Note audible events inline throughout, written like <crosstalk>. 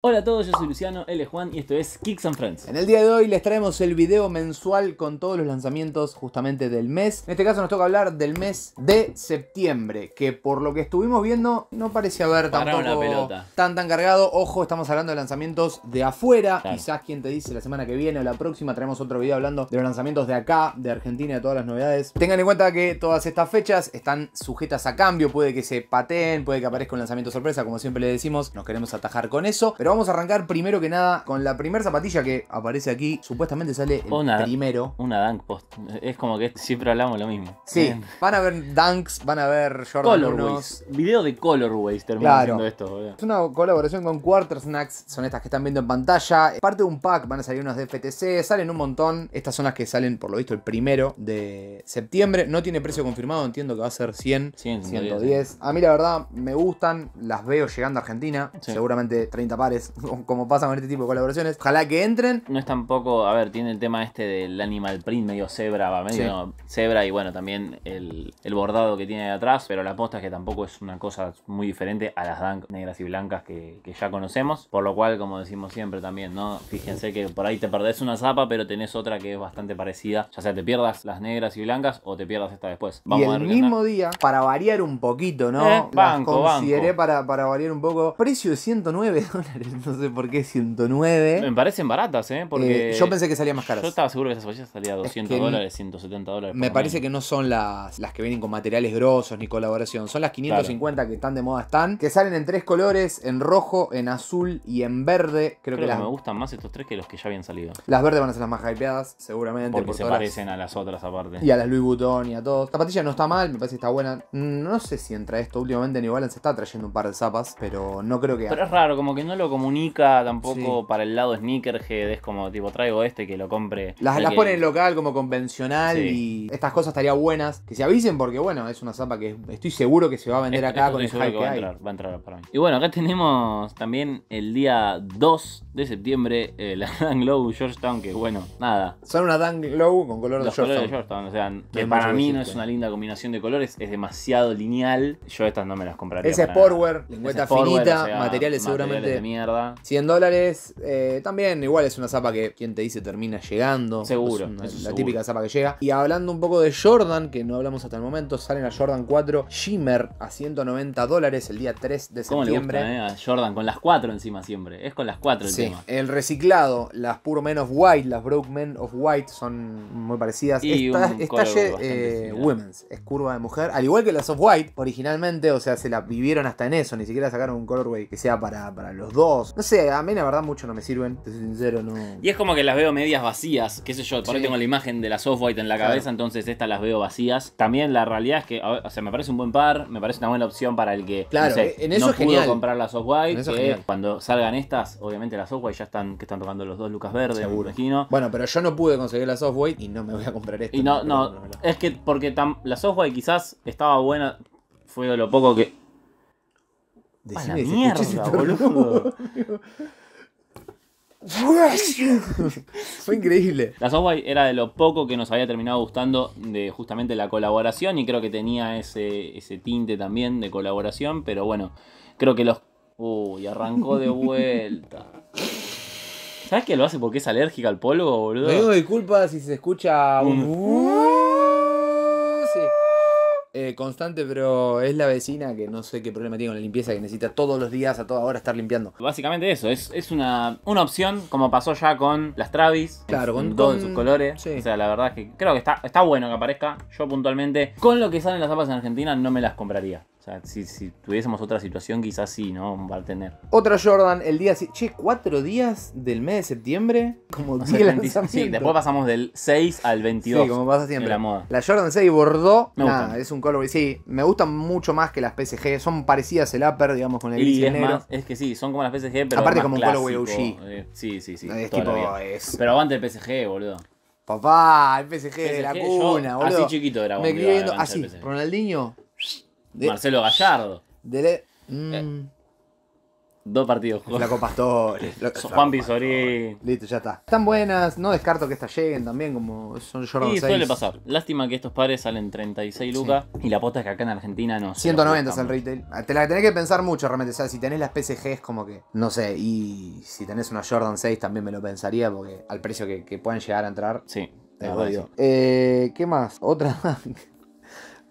Hola a todos, yo soy Luciano él es Juan y esto es Kicks and Friends. En el día de hoy les traemos el video mensual con todos los lanzamientos justamente del mes. En este caso nos toca hablar del mes de septiembre, que por lo que estuvimos viendo no parecía haber tampoco tan tan cargado. Ojo, estamos hablando de lanzamientos de afuera. Quizás quien te dice la semana que viene o la próxima traemos otro video hablando de los lanzamientos de acá, de Argentina, de todas las novedades. Tengan en cuenta que todas estas fechas están sujetas a cambio, puede que se pateen, puede que aparezca un lanzamiento sorpresa, como siempre le decimos, nos queremos atajar con eso. Pero vamos a arrancar primero que nada con la primera zapatilla que aparece aquí. Supuestamente sale el primero. Una Dunk Post. Es como que siempre hablamos lo mismo. Sí, van a ver Dunks, van a ver Jordan Colorways. Video de Colorways terminando esto, Es una colaboración con Quarter Snacks. Son estas que están viendo en pantalla. Parte de un pack van a salir unas unos FTC Salen un montón. Estas son las que salen, por lo visto, el primero de septiembre. No tiene precio confirmado. Entiendo que va a ser 100, 100 110. A mí, la verdad, me gustan. Las veo llegando a Argentina. Seguramente 30 pares <laughs> como pasa con este tipo de colaboraciones. Ojalá que entren. No es tampoco, a ver, tiene el tema este del animal print medio cebra, medio cebra y bueno, también el, bordado que tiene de atrás, pero la posta es que tampoco es una cosa muy diferente a las dan negras y blancas que, ya conocemos, por lo cual, como decimos siempre también, ¿no? Fíjense que por ahí te perdés una zapa, pero tenés otra que es bastante parecida, ya sea te pierdas las negras y blancas o te pierdas esta después. Vamos y el mismo día, para variar un poquito, ¿no? Eh, las consideré Para, para variar un poco, precio de 109 <laughs> dólares. <laughs> no sé por qué 109. Me parecen baratas, ¿eh? Porque eh, yo pensé que salían más caras. Yo estaba seguro que esas zapatillas salían 200 dólares, 170 dólares. Me parece que no son las, las que vienen con materiales grosos ni colaboración. Son las 550 que están de moda, están. Que salen en tres colores: en rojo, en azul y en verde. Creo, que, las... me gustan más estos tres que los que ya habían salido. Las verdes van a ser las más hypeadas, seguramente. Porque se parecen a las otras aparte. Y a las Louis Vuitton y a todos. Zapatilla no está mal, me parece que está buena. Mm, no sé si entra esto. Últimamente New se está trayendo un par de zapas, pero no creo que. Pero es raro, como que no lo comunica tampoco para el lado sneakerhead, es como tipo traigo este que lo compre. Las, las pone en local como convencional y estas cosas estarían buenas que se avisen porque bueno, es una zapa que estoy seguro que se va a vender acá con el hype que, hay. Y bueno, acá tenemos también el día 2 de septiembre eh, la la <laughs> Danglow Georgetown que bueno, nada. Son una Danglow con color de Georgetown. o sea, que para mí no este. es una linda combinación de colores, es demasiado lineal. Yo estas no me las compraría. Ese Sportwear, lengüeta finita, materiales, materiales seguramente 100 dólares, eh, también igual es una zapa que, quien te dice, termina llegando. Seguro. la típica zapa que llega. Y hablando un poco de Jordan, que no hablamos hasta el momento, salen a Jordan 4 Shimmer a 190 dólares el día 3 de septiembre. Eh, Jordan, con las 4 encima siempre. Es con las 4 el El reciclado, las Pure Men of White, las Broke Men of White son muy parecidas. Y esta, un eh, Women's, es curva de mujer, al igual que las of White originalmente, o sea, se la vivieron hasta en eso, ni siquiera sacaron un colorway que sea para los dos no sé, a mí la verdad mucho no me sirven, soy sincero, no. Y es como que las veo medias vacías, qué sé yo, por ahí tengo la imagen de la Soft White en la cabeza, entonces estas las veo vacías. También la realidad es que, o sea, me parece un buen par, me parece una buena opción para el que claro, no, sé, e- en eso no pudo comprar la Soft White. Que cuando salgan estas, obviamente las Soft White ya están, que están tocando los dos Lucas Verdes, me imagino. Bueno, pero yo no pude conseguir la Soft White y no me voy a comprar esta. Y no, no, es que porque la Soft White quizás estaba buena, fue de lo poco que mierda, boludo. <laughs> Fue increíble. La Software era de lo poco que nos había terminado gustando de justamente la colaboración y creo que tenía ese, ese tinte también de colaboración, pero bueno, creo que los... Uy, arrancó de vuelta. ¿Sabes qué lo hace porque es alérgica al polvo, boludo? Tengo digo si se escucha un... Eh, constante, pero es la vecina que no sé qué problema tiene con la limpieza, que necesita todos los días, a toda hora, estar limpiando. Básicamente eso, es, una, una opción, como pasó ya con las Travis. Claro, con todos sus colores. O sea, la verdad es que creo que está, está bueno que aparezca. Yo puntualmente, con lo que salen las zapas en Argentina, no me las compraría si, tuviésemos otra situación, quizás sí, ¿no? Va a tener. Otra Jordan, el día. Che, cuatro días del mes de septiembre. Como la <laughs> lanzamientos. Sí, después pasamos del 6 al 22. Sí, como pasa siempre. La, moda. la Jordan 6 bordó. Me nada, es un color. Sí, me gustan mucho más que las PSG. Son parecidas el upper, digamos, con el y es, es que sí, son como las PSG, pero. Aparte, como un colorway OG. Eh, sí, sí, sí. Es tipo, es... Pero aguante el PSG, boludo. Papá, el PSG, de la cuna, boludo. Así chiquito era. Me así, Ronaldinho, Marcelo Gallardo. De eh, mm. dos partidos. Flaco Pastores. <laughs> Juan Pisorí. Listo, ya está. Están buenas, no descarto que estas lleguen también, como son Jordan 6 Sí, suele pasar. Lástima que estos pares salen 36 lucas. Y la posta es que acá en Argentina no. 190 es el retail. Ah, te la tenés que pensar mucho realmente. O sea, si tenés las PSG es como que. No sé. Y si tenés una Jordan 6 también me lo pensaría, porque al precio que, que puedan llegar a entrar. Sí. Te lo eh, ¿Qué más? Otra. <laughs>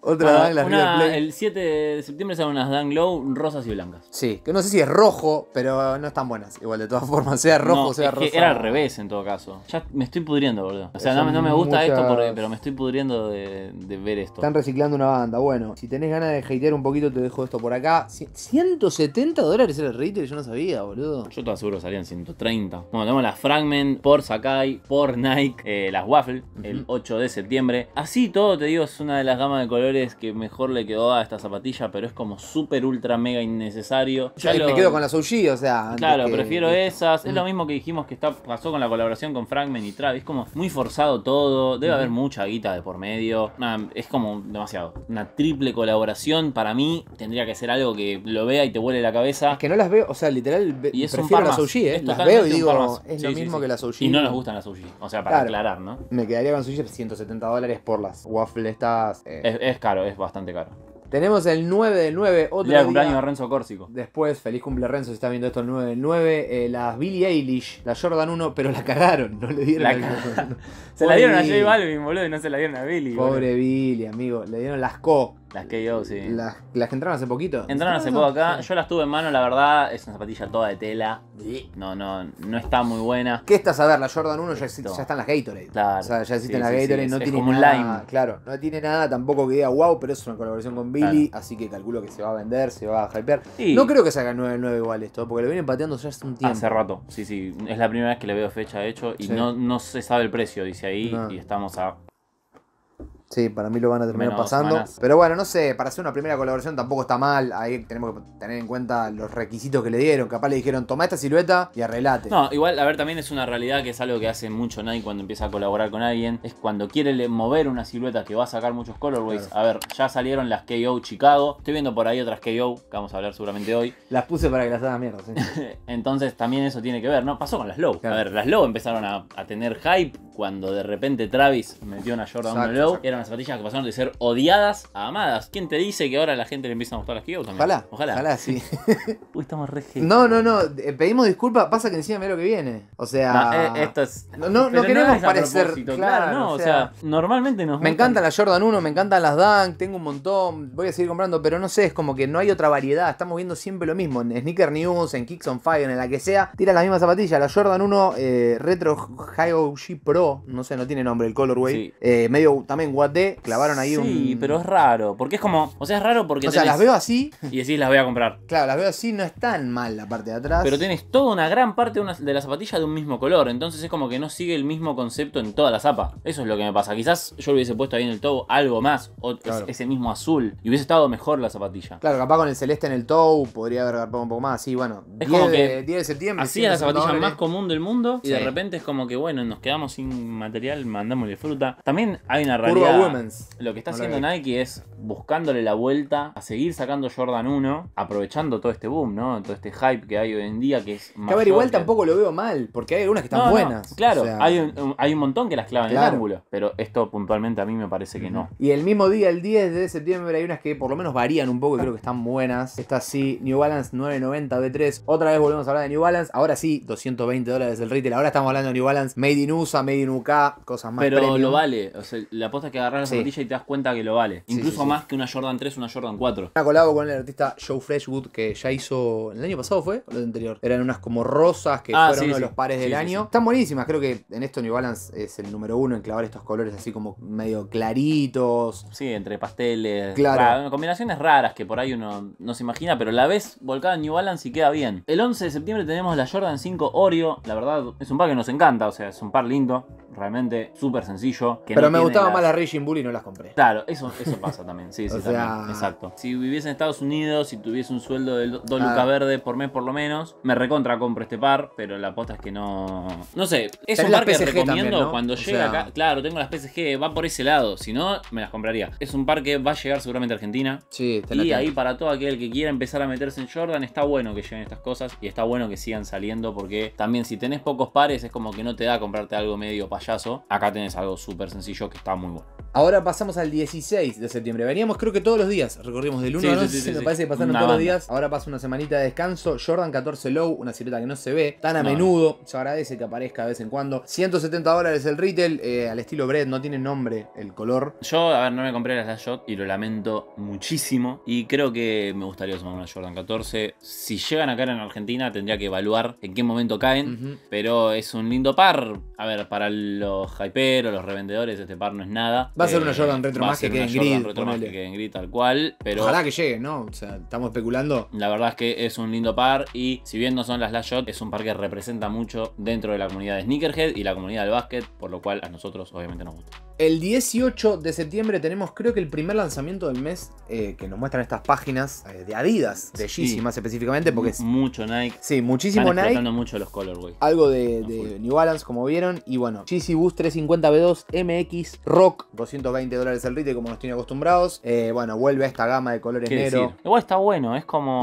Otra El 7 de septiembre salen unas Glow rosas y blancas. Sí, que no sé si es rojo, pero no están buenas. Igual, de todas formas, sea rojo o sea es era al revés en todo caso. Ya me estoy pudriendo, boludo. O sea, no, me gusta esto, pero me estoy pudriendo de, ver esto. Están reciclando una banda. Bueno, si tenés ganas de hatear un poquito, te dejo esto por acá. 170 dólares era el retail, yo no sabía, boludo. Yo te aseguro salían 130. Bueno, tenemos las Fragment por Sakai, por Nike, eh, las Waffle, el 8 de septiembre. Así todo, te digo, es una de las gamas de color que mejor le quedó a esta zapatilla, pero es como súper ultra mega innecesario. Yo me quedo con las OG, o sea. Claro, prefiero esas. Es lo mismo que dijimos que está, pasó con la colaboración con fragment y Travis. Es como muy forzado todo. Debe haber mucha guita de por medio. es como demasiado. Una triple colaboración para mí tendría que ser algo que lo vea y te vuele la cabeza. Es que no las veo, o sea, literal, y prefiero las ¿eh? Las veo y digo, es lo mismo que las OG. Y no nos gustan las OG, o sea, para aclarar, ¿no? Me quedaría con las 170 dólares por las waffle estas. Eh, es caro, es bastante caro. Tenemos el 9 del 9, otro día. cumpleaños de Renzo Córsico. Después, feliz cumple Renzo si está viendo esto el 9 del 9. Eh, las Billie Eilish, la Jordan 1, pero la cagaron, no le dieron la <laughs> Se la dieron a J Balvin, boludo, y no se la dieron a Billie. Pobre Billie, Billy, amigo, le dieron las co. Las KO, sí. Las, que entraron hace poquito. Entraron hace poco acá. Yo las tuve en mano, la verdad, es una zapatilla toda de tela. No, no, no está muy buena. ¿Qué estás a ver? La Jordan 1 ya, existe- ya están las Gatorade. Claro. O sea, ya existen las Gatorade, no tiene como un nada. Lime. Claro, no tiene nada tampoco que diga wow, pero es una colaboración con Billy, así que calculo que se va a vender, se va a hypear. No creo que salga 9-9 igual esto, porque lo vienen pateando ya hace un tiempo. Hace rato, sí, sí. Es la primera vez que le veo fecha, de hecho, y no, no se sabe el precio, dice ahí, y estamos a Sí, para mí lo van a terminar pasando. Pero bueno, no sé, para hacer una primera colaboración tampoco está mal. Ahí tenemos que tener en cuenta los requisitos que le dieron. Capaz le dijeron, toma esta silueta y arreglate. No, igual, a ver, también es una realidad que es algo que hace mucho Nike cuando empieza a colaborar con alguien. Es cuando quiere mover una silueta que va a sacar muchos colorways. A ver, ya salieron las KO Chicago. Estoy viendo por ahí otras KO, que vamos a hablar seguramente hoy. <laughs> Las puse para que las hagan mierda, sí. <laughs> Entonces también eso tiene que ver, ¿no? Pasó con las Low. A ver, las Low empezaron a, tener hype cuando de repente Travis metió una Jordan Low las zapatillas que pasaron de ser odiadas a amadas. ¿Quién te dice que ahora la gente le empieza a gustar las Kegels también? Ojalá. Ojalá. Ojalá, sí. <laughs> Uy, estamos re No, no, no. Eh, pedimos disculpas. Pasa que encima mira lo que viene. O sea. No, eh, esto es... no, queremos parecer. Claro, no. O sea, normalmente nos. Me encantan las Jordan 1, me encantan las Dunk. Tengo un montón. Voy a seguir comprando, pero no sé. Es como que no hay otra variedad. Estamos viendo siempre lo mismo. En Sneaker News, en Kicks on Fire, en la que sea. Tira las mismas zapatillas. La Jordan 1 eh, Retro High OG Pro. No sé, no tiene nombre el colorway. Sí. medio también clavaron ahí un. Sí, pero es raro. Porque es como. O sea, es raro porque. O sea, las veo así. Y decís, las voy a comprar. Claro, las veo así, no es tan mal la parte de atrás. Pero tienes toda una gran parte de, de la zapatilla de un mismo color. Entonces es como que no sigue el mismo concepto en toda la zapa. Eso es lo que me pasa. Quizás yo hubiese puesto ahí en el toe algo más. O ese mismo azul. Y hubiese estado mejor la zapatilla. Claro, capaz con el celeste en el toe podría haber un poco más. Sí, bueno. Es como que tiene septiembre. Así es la zapatilla más común del mundo. Y de repente es como que, bueno, nos quedamos sin material, mandámosle fruta. También hay una realidad. Lo que está haciendo Nike es buscándole la vuelta a seguir sacando Jordan 1, aprovechando todo este boom, ¿no? Todo este hype que hay hoy en día que es más. igual tampoco lo veo mal, porque hay algunas que están buenas. claro, hay, un, montón que las clavan en el ángulo, pero esto puntualmente a mí me parece que no. Y el mismo día, el 10 de septiembre, hay unas que por lo menos varían un poco y creo que están buenas. Está así, New Balance 990 B3. Otra vez volvemos a hablar de New Balance. Ahora sí, 220 dólares el retail. Ahora estamos hablando de New Balance, Made in USA, Made in UK, cosas más. Pero lo vale. O sea, la aposta que agarrar la y te das cuenta que lo vale. Incluso más que una Jordan 3, una Jordan 4. Una colabo con el artista Joe Freshwood que ya hizo. ¿El año pasado fue? ¿O el anterior? Eran unas como rosas que ah, fueron uno de los pares del año. Están buenísimas. Creo que en esto New Balance es el número uno en clavar estos colores así como medio claritos. Sí, entre pasteles. Claro. combinaciones raras que por ahí uno no se imagina, pero la ves volcada en New Balance y queda bien. El 11 de septiembre tenemos la Jordan 5 Oreo. La verdad, es un par que nos encanta, o sea, es un par lindo realmente súper sencillo. Pero me gustaba más la Raging Bull y no las compré. Claro, eso, <laughs> pasa también, sí, sí, también. exacto. Si viviese en Estados Unidos, y tuviese un sueldo de 2 ah. lucas verde por mes por lo menos, me recontra compro este par, pero la posta es que no... No sé, es un par que recomiendo cuando llegue acá. Claro, tengo las PSG, va por ese lado, si no, me las compraría. Es un par que va a llegar seguramente a Argentina. Sí, te Y ahí para todo aquel que quiera empezar a meterse en Jordan, está bueno que lleguen estas cosas y está bueno que sigan saliendo porque también si tenés pocos pares es como que no te da comprarte algo medio para acá tenés algo súper sencillo que está muy bueno. Ahora pasamos al 16 de septiembre. Veníamos, creo que todos los días, recorrimos del 1 al 11. me parece que pasaron todos los días. Ahora pasa una semanita de descanso. Jordan 14 Low, una silueta que no se ve tan a menudo. Se agradece que aparezca de vez en cuando. 170 dólares el retail, eh, al estilo Bread, no tiene nombre el color. Yo, a ver, no me compré la Shot y lo lamento muchísimo. Y creo que me gustaría usar una Jordan 14. Si llegan acá en Argentina, tendría que evaluar en qué momento caen. Pero es un lindo par. A ver, para los hyperos, los revendedores, este par no es nada a ser eh, una Jordan retro más que Retro más que en tal cual. Pero Ojalá que llegue, ¿no? O sea, estamos especulando. La verdad es que es un lindo par y si bien no son las Last Shot, es un par que representa mucho dentro de la comunidad de Sneakerhead y la comunidad del básquet, por lo cual a nosotros obviamente nos gusta. El 18 de septiembre tenemos creo que el primer lanzamiento del mes eh, que nos muestran estas páginas eh, de Adidas, de Yeezy más específicamente, porque es... Mucho Nike. Sí, muchísimo Nike. Están Nike. mucho los colorways. Algo de, New Balance, como vieron. Y bueno, Yeezy Boost 350B2 MX Rock, 220 dólares el rite como nos tiene acostumbrados. Eh, bueno, vuelve a esta gama de colores negro. Igual está bueno, es como...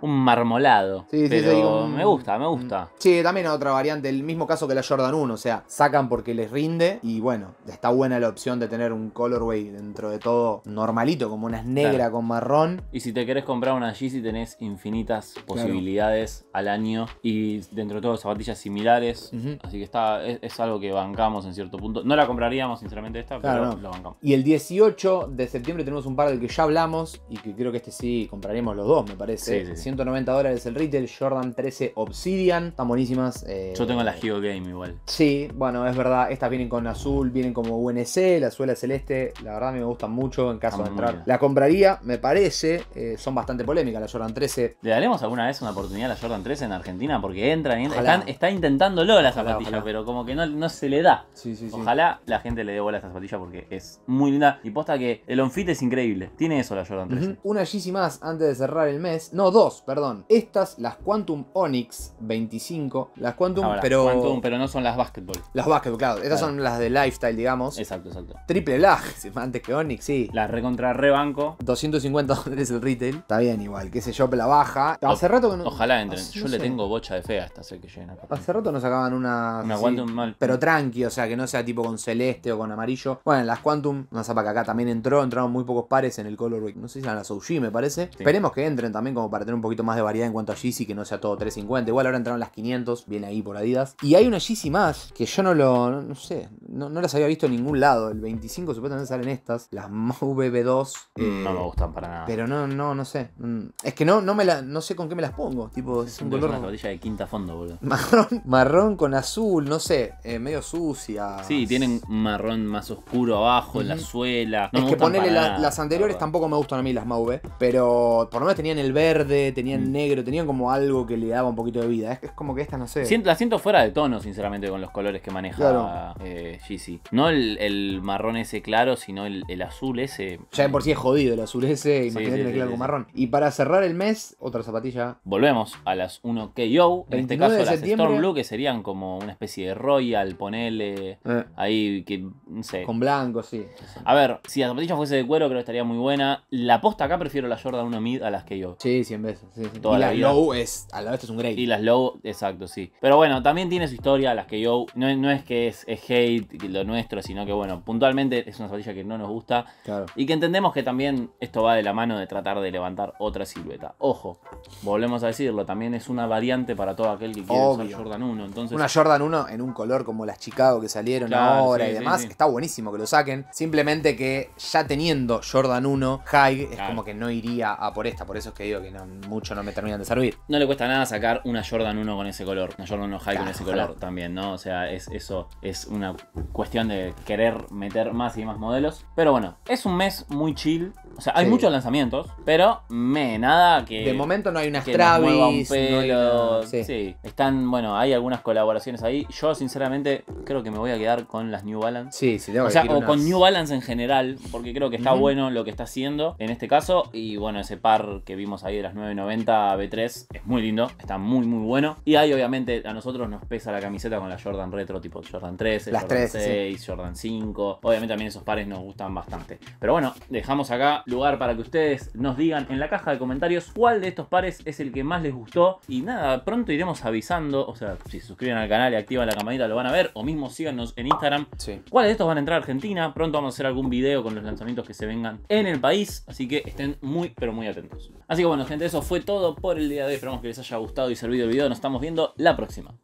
Un marmolado. Sí, pero sí, sí. Me gusta, me gusta. Mm. Sí, también otra variante, el mismo caso que la Jordan 1, o sea, sacan porque les rinde y bueno, está buena la opción de tener un colorway dentro de todo normalito, como unas negra con marrón. Y si te querés comprar una Yeezy tenés infinitas posibilidades al año y dentro de todo zapatillas similares. Así que está, es, algo que bancamos en cierto punto. No la compraríamos sinceramente esta, pero la bancamos. Y el 18 de septiembre tenemos un par del que ya hablamos y que creo que este sí compraremos los dos, me parece. 190 dólares el retail, Jordan 13 Obsidian. Están buenísimas. Eh. Yo tengo la Geo Game igual. Sí, bueno, es verdad. Estas vienen con azul, vienen con como UNC, la suela celeste, la verdad me gustan mucho en caso de entrar. La compraría, me parece, eh, son bastante polémicas la Jordan 13. ¿Le daremos alguna vez una oportunidad a la Jordan 13 en Argentina? Porque entran y entran. está intentándolo la zapatilla, pero como que no, no se le da. ojalá la gente le dé bola a esta zapatilla porque es muy linda. Y posta que el on es increíble. Tiene eso la Jordan 13. Una GC más antes de cerrar el mes. No, dos, perdón. Estas, las Quantum Onyx 25. Las Quantum, pero. pero no son las basketball. Las basketball, claro. Estas son las de lifestyle, digamos Exacto, exacto. Triple lag, antes que Onyx, sí. La recontra rebanco. 250 dólares el retail. Está bien igual, que sé yo, la baja. Hace rato que no... Ojalá entren. yo le tengo bocha de fea hasta hacer que lleguen acá. Hace rato nos sacaban una... una Quantum mal. Pero tranqui, o sea, que no sea tipo con celeste o con amarillo. Bueno, las Quantum, una zapa que acá también entró, entraron muy pocos pares en el Color No sé si eran las OG, me parece. Esperemos que entren también como para tener un poquito más de variedad en cuanto a Yeezy, que no sea todo 350. Igual ahora entraron las 500, viene ahí por Adidas. Y hay una Yeezy más que yo no lo... No, sé, no, no las había visto en ningún lado. El 25 supuestamente salen estas, las b 2 no me eh, gustan para nada. Pero no, no, no sé. Mm, es que no, no me la, no sé con qué me las pongo. Tipo, es, un color. de quinta fondo, Marrón, <laughs> marrón con azul, no sé. Eh, medio sucia. Sí, tienen marrón más oscuro abajo, en la suela. es que ponerle las anteriores tampoco me gustan a mí las Mauve Pero por lo menos tenían el verde, tenían mm. negro, tenían como algo que le daba un poquito de vida. Es, es como que estas, no sé. Siento, la siento fuera de tono, sinceramente, con los colores que maneja GC. Eh, no el, marrón ese claro, sino el, azul ese. Ya de por sí es jodido el azul ese, imagínate sí, claro marrón. Y para cerrar el mes, otra zapatilla. Volvemos a las 1 KO, en este caso las Storm Blue, que serían como una especie de Royal, ponele eh. ahí, que no sé. Con blanco, sí. A ver, si la zapatilla fuese de cuero, creo que estaría muy buena. La posta acá prefiero la Jordan 1 Mid a las KO. Sí, 100 veces. y la, Low es, a la vez es un great. Y las Low, exacto, sí. Pero bueno, también tiene su historia, las KO. No, no es que es hate, lo nuestro sino que bueno, puntualmente es una zapatilla que no nos gusta y que entendemos que también esto va de la mano de tratar de levantar otra silueta. Ojo, volvemos a decirlo, también es una variante para todo aquel que quiere usar Jordan 1. Entonces, una Jordan 1 en un color como las Chicago que salieron ahora y demás, está buenísimo que lo saquen, simplemente que ya teniendo Jordan 1 high es como que no iría a por esta, por eso es que digo que mucho no me terminan de servir. No le cuesta nada sacar una Jordan 1 con ese color, una Jordan 1 high con ese color también, ¿no? O sea, es, eso es una cuestión de querer meter más y más modelos. Pero bueno, es un mes muy chill. O sea, hay muchos lanzamientos, pero me nada que. De momento no hay unas Travis. sí. Están, bueno, hay algunas colaboraciones ahí. Yo, sinceramente, creo que me voy a quedar con las New Balance. Sí, sí, O sea, o con New Balance en general, porque creo que está bueno lo que está haciendo en este caso. Y bueno, ese par que vimos ahí de las 990 B3 es muy lindo, está muy, muy bueno. Y ahí, obviamente, a nosotros nos pesa la camiseta con la Jordan Retro, tipo Jordan 3, las Jordan 3, 6, Jordan Jordan 5. Obviamente también esos pares nos gustan bastante. Pero bueno, dejamos acá lugar para que ustedes nos digan en la caja de comentarios cuál de estos pares es el que más les gustó. Y nada, pronto iremos avisando. O sea, si se suscriben al canal y activan la campanita lo van a ver. O mismo síganos en Instagram. cuál de estos van a entrar a Argentina? Pronto vamos a hacer algún video con los lanzamientos que se vengan en el país. Así que estén muy, pero muy atentos. Así que bueno, gente, eso fue todo por el día de hoy. Esperamos que les haya gustado y servido el video. Nos estamos viendo la próxima.